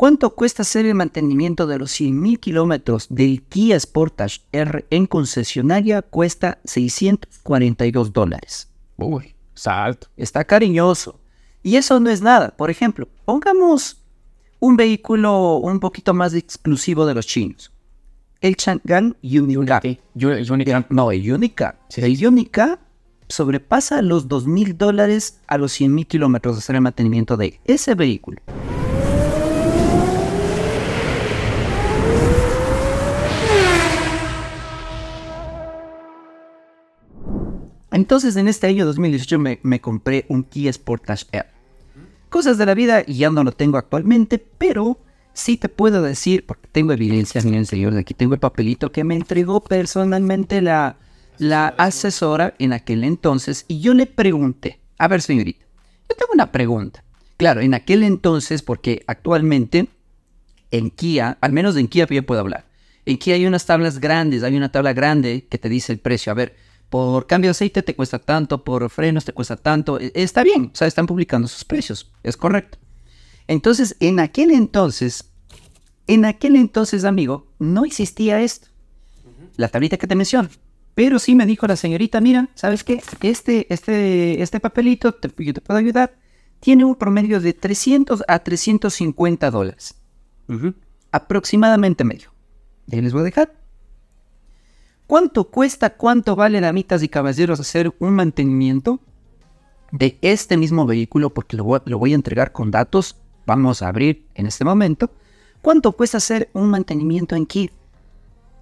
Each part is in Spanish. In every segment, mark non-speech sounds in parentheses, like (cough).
¿Cuánto cuesta hacer el mantenimiento de los 100.000 kilómetros del Kia Sportage R en concesionaria? Cuesta 642 dólares. Uy, salto. Está cariñoso. Y eso no es nada. Por ejemplo, pongamos un vehículo un poquito más exclusivo de los chinos. El Chang'an Unica. Eh, no, el Unica. El sobrepasa los 2.000 dólares a los 100.000 kilómetros de hacer el mantenimiento de ese vehículo. Entonces en este año 2018 me, compré un Kia Sportage Air. Cosas de la vida ya no lo tengo actualmente, pero sí te puedo decir, porque tengo evidencias, miren señores, aquí tengo el papelito que me entregó personalmente la, la asesora en aquel entonces y yo le pregunté, a ver señorita, yo tengo una pregunta. Claro, en aquel entonces, porque actualmente en Kia, al menos en Kia yo puedo hablar, en Kia hay unas tablas grandes, hay una tabla grande que te dice el precio. A ver, por cambio de aceite te cuesta tanto, por frenos te cuesta tanto. E, está bien, o sea, están publicando sus precios, es correcto. Entonces, en aquel entonces, en aquel entonces, amigo, no existía esto, la tablita que te menciono. Pero sí me dijo la señorita, mira, ¿sabes qué? Este, este, este papelito, yo te puedo ayudar, tiene un promedio de 300 a 350 dólares. Aproximadamente medio. ahí les voy a dejar. ¿Cuánto cuesta, cuánto vale, damitas y caballeros, hacer un mantenimiento de este mismo vehículo? Porque lo voy, a entregar con datos. Vamos a abrir en este momento. ¿Cuánto cuesta hacer un mantenimiento en Kid?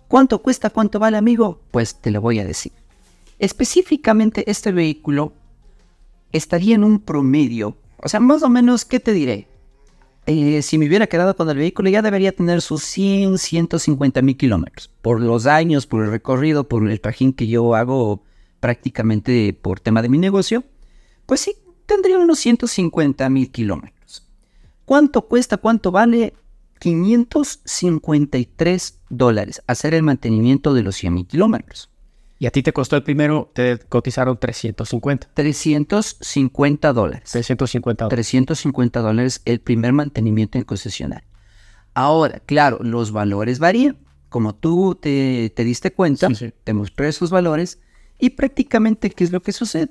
¿Cuánto cuesta, cuánto vale, amigo? Pues te lo voy a decir. Específicamente este vehículo estaría en un promedio. O sea, más o menos, ¿qué te diré? Eh, si me hubiera quedado con el vehículo, ya debería tener sus 100, 150 mil kilómetros. Por los años, por el recorrido, por el trajín que yo hago prácticamente por tema de mi negocio, pues sí, tendría unos 150 mil kilómetros. ¿Cuánto cuesta? ¿Cuánto vale? 553 dólares hacer el mantenimiento de los 100 mil kilómetros. Y a ti te costó el primero, te cotizaron 350. 350 dólares. 350 dólares. 350 dólares el primer mantenimiento en concesionario. Ahora, claro, los valores varían. Como tú te, diste cuenta, te mostré esos valores y prácticamente, ¿qué es lo que sucede?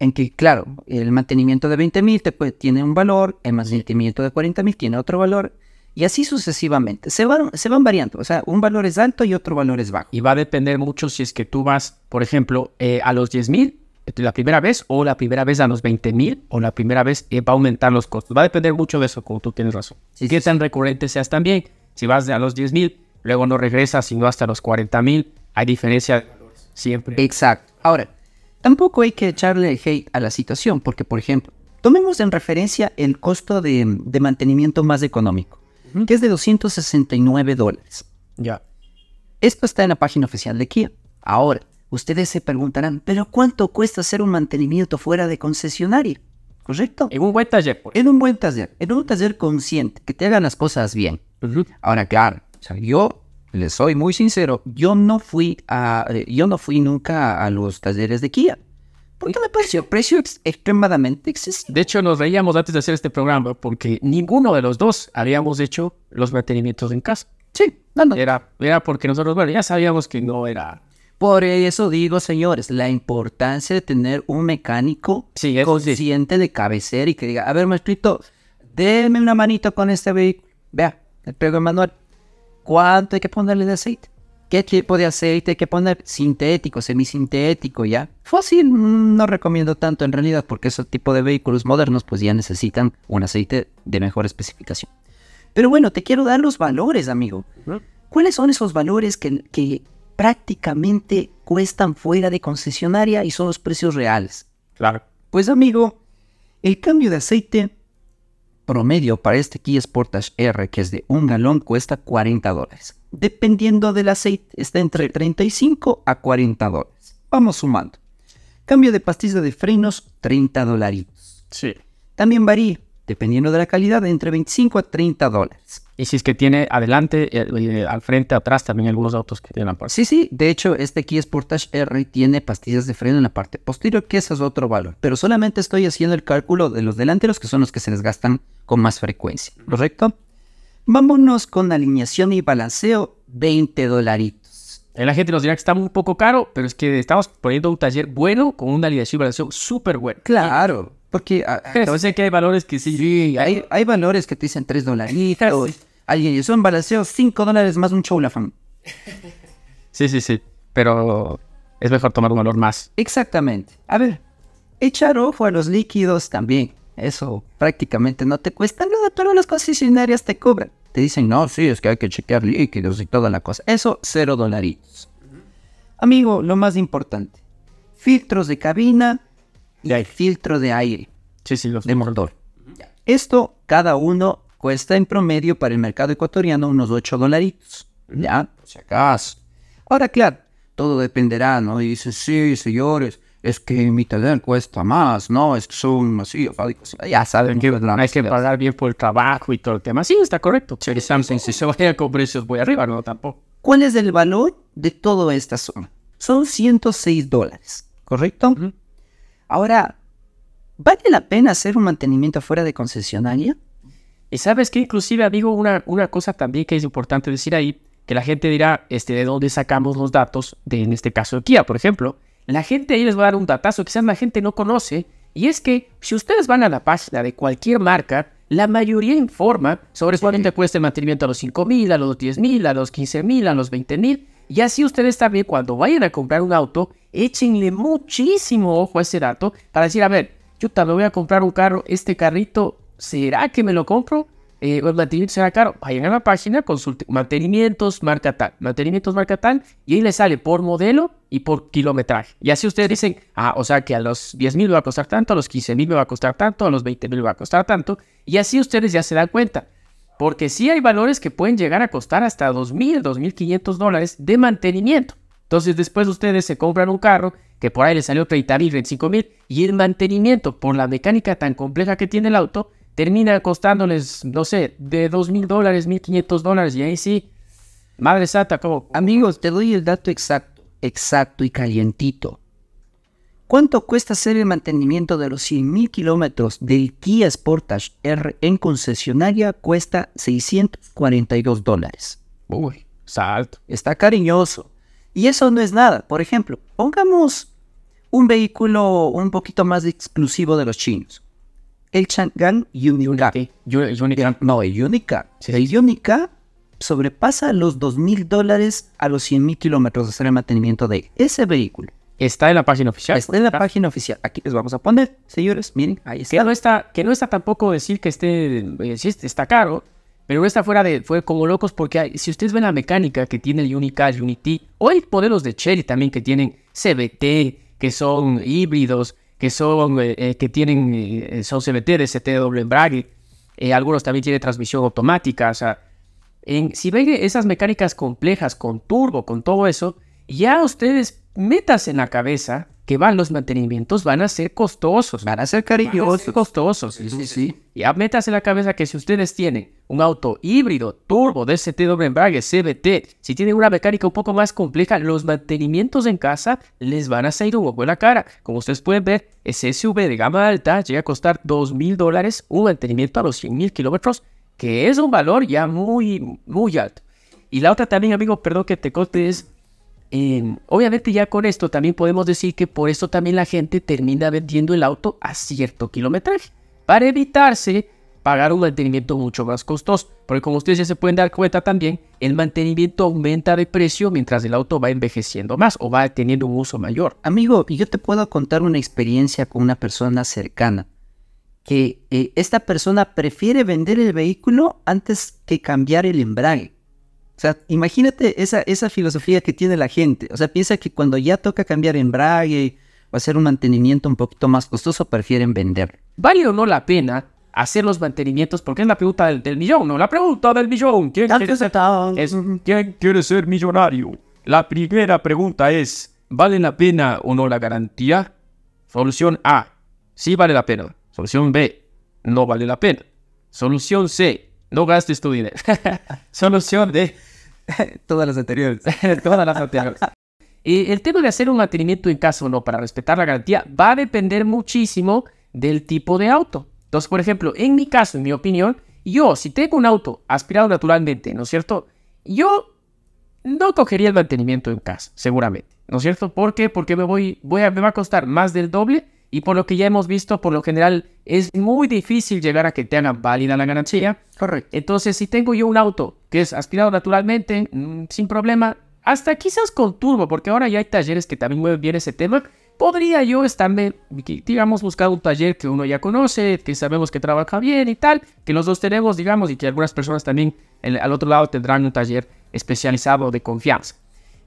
En que, claro, el mantenimiento de 20 mil tiene un valor, el mantenimiento de 40 mil tiene otro valor, y así sucesivamente. Se van, se van variando. O sea, un valor es alto y otro valor es bajo. Y va a depender mucho si es que tú vas, por ejemplo, eh, a los 10,000 mil eh, la primera vez o la primera vez a los 20,000, mil o la primera vez eh, va a aumentar los costos. Va a depender mucho de eso, como tú tienes razón. Si Qué tan recurrente seas también. Si vas a los 10,000, mil, luego no regresas sino hasta los 40,000, mil. Hay diferencia siempre. Exacto. Ahora, tampoco hay que echarle hate a la situación porque, por ejemplo, tomemos en referencia el costo de mantenimiento más económico que es de 269 dólares. Ya. Esto está en la página oficial de Kia. Ahora, ustedes se preguntarán, ¿pero cuánto cuesta hacer un mantenimiento fuera de concesionario? ¿Correcto? En un buen taller. Pues. En un buen taller. En un taller consciente, que te hagan las cosas bien. Ahora, claro, yo les soy muy sincero, yo no fui a, eh, yo no fui nunca a los talleres de Kia qué me pareció precio extremadamente excesivo. De hecho, nos reíamos antes de hacer este programa porque ninguno de los dos habíamos hecho los mantenimientos en casa. Sí, no, Era, porque nosotros, bueno, ya sabíamos que no era. Por eso digo, señores, la importancia de tener un mecánico consciente de cabecera y que diga, a ver, maestrito, déme una manito con este vehículo. Vea, le pego el manual. ¿Cuánto hay que ponerle de aceite? qué tipo de aceite, hay que poner, sintético, semisintético, ya. Fósil mm, no recomiendo tanto en realidad porque ese tipo de vehículos modernos pues ya necesitan un aceite de mejor especificación. Pero bueno, te quiero dar los valores, amigo. ¿Cuáles son esos valores que prácticamente cuestan fuera de concesionaria y son los precios reales? Claro. Pues amigo, el cambio de aceite promedio para este Kia Sportage R, que es de un galón, cuesta 40 dólares. Dependiendo del aceite, está entre 35 a 40 dólares. Vamos sumando. Cambio de pastilla de frenos, 30 dolaritos. Sí. También varía dependiendo de la calidad, de entre 25 a 30 dólares. Y si es que tiene adelante, eh, eh, al frente, atrás, también algunos autos que tienen Sí, sí, de hecho, este es Portage R y tiene pastillas de freno en la parte posterior, que ese es otro valor. Pero solamente estoy haciendo el cálculo de los delanteros, que son los que se les gastan con más frecuencia, ¿correcto? Vámonos con alineación y balanceo, 20 dolaritos. La gente nos dirá que está un poco caro, pero es que estamos poniendo un taller bueno con una alineación y balanceo súper bueno. Claro. Porque ah, te sé que hay valores que sí. Sí, hay, valores que te dicen 3 dolaritos. Alguien, y son balanceo 5 dólares más un show la fan (laughs) Sí, sí, sí. Pero es mejor tomar un valor más. Exactamente. A ver, echar ojo a los líquidos también. Eso prácticamente no te cuesta nada, pero las concesionarias te cobran. Te dicen, no, sí, es que hay que chequear líquidos y toda la cosa. Eso, 0 dolaritos. Amigo, lo más importante. Filtros de cabina, y el filtro de aire sí, sí, los de Mordor. Esto cada uno cuesta en promedio para el mercado ecuatoriano unos 8 dolaritos. Ya, si acaso. Ahora, claro, todo dependerá, ¿no? Y dicen, sí, señores, es que mi taller cuesta más, ¿no? Es que son ah, ya saben que no hay que pagar bien por el trabajo y todo el tema. Sí, está correcto. Samsung, si se vaya con precios voy arriba, no tampoco. ¿Cuál es el valor de toda esta zona? Son 106 dólares, ¿correcto? Ahora, ¿vale la pena hacer un mantenimiento fuera de concesionaria? Y sabes que inclusive, amigo, una, cosa también que es importante decir ahí, que la gente dirá, este, ¿de dónde sacamos los datos? De, en este caso de Kia, por ejemplo. La gente ahí les va a dar un datazo, que quizás la gente no conoce, y es que si ustedes van a la página de cualquier marca, la mayoría informa sobre cuánto te cuesta el mantenimiento a los 5 mil, a los $10,000, mil, a los $15,000, mil, a los 20 mil, y así ustedes también cuando vayan a comprar un auto, échenle muchísimo ojo a ese dato para decir, a ver, yo también voy a comprar un carro, este carrito, ¿será que me lo compro? Eh, el mantenimiento será caro. Vayan a la página, consulten mantenimientos, marca tal, mantenimientos, marca tal, y ahí les sale por modelo y por kilometraje. Y así ustedes dicen, ah, o sea que a los 10 mil me va a costar tanto, a los 15 mil me va a costar tanto, a los 20 mil va a costar tanto, y así ustedes ya se dan cuenta porque sí hay valores que pueden llegar a costar hasta 2.000, 2.500 dólares de mantenimiento. Entonces después ustedes se compran un carro que por ahí les salió 30.000, 25.000 y el mantenimiento por la mecánica tan compleja que tiene el auto termina costándoles, no sé, de 2.000 dólares, 1.500 dólares y ahí sí, madre santa, como... Amigos, te doy el dato exacto, exacto y calientito. ¿Cuánto cuesta hacer el mantenimiento de los 100.000 kilómetros del Kia Sportage R en concesionaria? Cuesta 642 dólares. Uy, salto. Está cariñoso. Y eso no es nada. Por ejemplo, pongamos un vehículo un poquito más exclusivo de los chinos. El Chang'an Unica. Eh, no, el Unica. El Unica sobrepasa los 2.000 dólares a los 100.000 kilómetros de hacer el mantenimiento de ese vehículo. Está en la página oficial. Está en la página oficial. Aquí les vamos a poner, señores. Miren, ahí está. Que no está, que no está tampoco decir que esté, eh, está caro, pero está fuera de, fue como locos porque si ustedes ven la mecánica que tiene el Unicash, Unity, o hay modelos de Cherry también que tienen CBT, que son híbridos, que son, eh, eh, que tienen, son CBT de CTW doble embrague. algunos también tienen transmisión automática. O sea, si ven esas mecánicas complejas con turbo, con todo eso, ya ustedes metas en la cabeza que van los mantenimientos van a ser costosos. Van a ser cariñosos. costosos. Sí, sí, Ya metas en la cabeza que si ustedes tienen un auto híbrido, turbo, DCT, doble embrague, CBT, si tienen una mecánica un poco más compleja, los mantenimientos en casa les van a salir un buena en la cara. Como ustedes pueden ver, ese SUV de gama alta llega a costar dos mil dólares un mantenimiento a los 100 mil kilómetros, que es un valor ya muy, muy alto. Y la otra también, amigo, perdón que te corte, es Em, obviamente ya con esto también podemos decir que por eso también la gente termina vendiendo el auto a cierto kilometraje, para evitarse pagar un mantenimiento mucho más costoso, porque como ustedes ya se pueden dar cuenta también, el mantenimiento aumenta de precio mientras el auto va envejeciendo más o va teniendo un uso mayor. Amigo, yo te puedo contar una experiencia con una persona cercana, que eh, esta persona prefiere vender el vehículo antes que cambiar el embrague o sea, imagínate esa, esa filosofía que tiene la gente. O sea, piensa que cuando ya toca cambiar embrague o hacer un mantenimiento un poquito más costoso, prefieren vender. ¿Vale o no la pena hacer los mantenimientos? Porque es la pregunta del, millón, ¿no? La pregunta del millón. ¿Quién quiere ser millonario? La primera pregunta es, ¿vale la pena o no la garantía? Solución A, sí vale la pena. Solución B, no vale la pena. Solución C, no gastes tu dinero. (laughs) Solución D, (laughs) Todas las anteriores. (laughs) Todas las anteriores. el tema de hacer un mantenimiento en casa o no para respetar la garantía va a depender muchísimo del tipo de auto. Entonces, por ejemplo, en mi caso, en mi opinión, yo si tengo un auto aspirado naturalmente, ¿no es cierto? Yo no cogería el mantenimiento en casa, seguramente, ¿no es cierto? ¿Por qué? Porque me, voy, voy a, me va a costar más del doble y por lo que ya hemos visto, por lo general es muy difícil llegar a que te válida la garantía. Correcto. Entonces, si tengo yo un auto que es aspirado naturalmente, mm, sin problema, hasta quizás con turbo, porque ahora ya hay talleres que también mueven bien ese tema, podría yo estarme, digamos, buscar un taller que uno ya conoce, que sabemos que trabaja bien y tal, que los dos tenemos, digamos, y que algunas personas también al otro lado tendrán un taller especializado de confianza.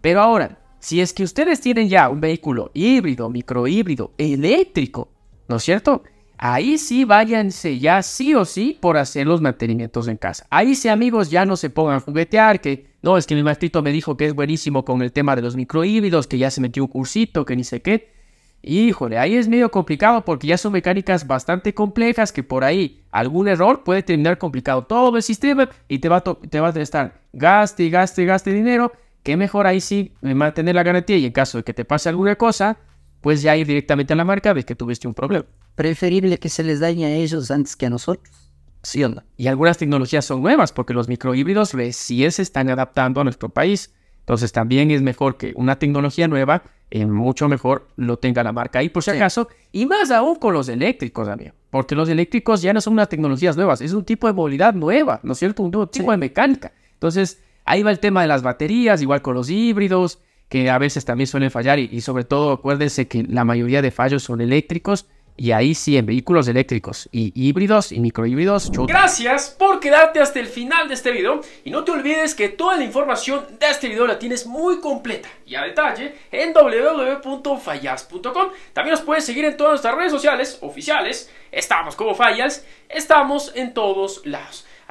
Pero ahora, si es que ustedes tienen ya un vehículo híbrido, microhíbrido, eléctrico, ¿no es cierto? Ahí sí váyanse ya sí o sí por hacer los mantenimientos en casa. Ahí sí amigos ya no se pongan a juguetear, que no, es que mi maestrito me dijo que es buenísimo con el tema de los microhíbridos, que ya se metió un cursito, que ni sé qué. Híjole, ahí es medio complicado porque ya son mecánicas bastante complejas que por ahí algún error puede terminar complicado todo el sistema y te va a, te va a estar gaste y gaste y gaste dinero qué mejor ahí sí mantener la garantía y en caso de que te pase alguna cosa, pues ya ir directamente a la marca ver que tuviste un problema. Preferible que se les dañe a ellos antes que a nosotros. Sí, onda. Y algunas tecnologías son nuevas porque los microhíbridos recién se están adaptando a nuestro país. Entonces también es mejor que una tecnología nueva, eh, mucho mejor lo tenga la marca ahí por si acaso. Y más aún con los eléctricos, también. Porque los eléctricos ya no son unas tecnologías nuevas, es un tipo de movilidad nueva, ¿no es cierto? Un tipo de mecánica. Entonces, Ahí va el tema de las baterías, igual con los híbridos, que a veces también suelen fallar y, sobre todo acuérdense que la mayoría de fallos son eléctricos y ahí sí en vehículos eléctricos y híbridos y microhíbridos. Gracias por quedarte hasta el final de este video y no te olvides que toda la información de este video la tienes muy completa y a detalle en www.fallas.com. También nos puedes seguir en todas nuestras redes sociales oficiales. Estamos como Fallas, estamos en todos lados.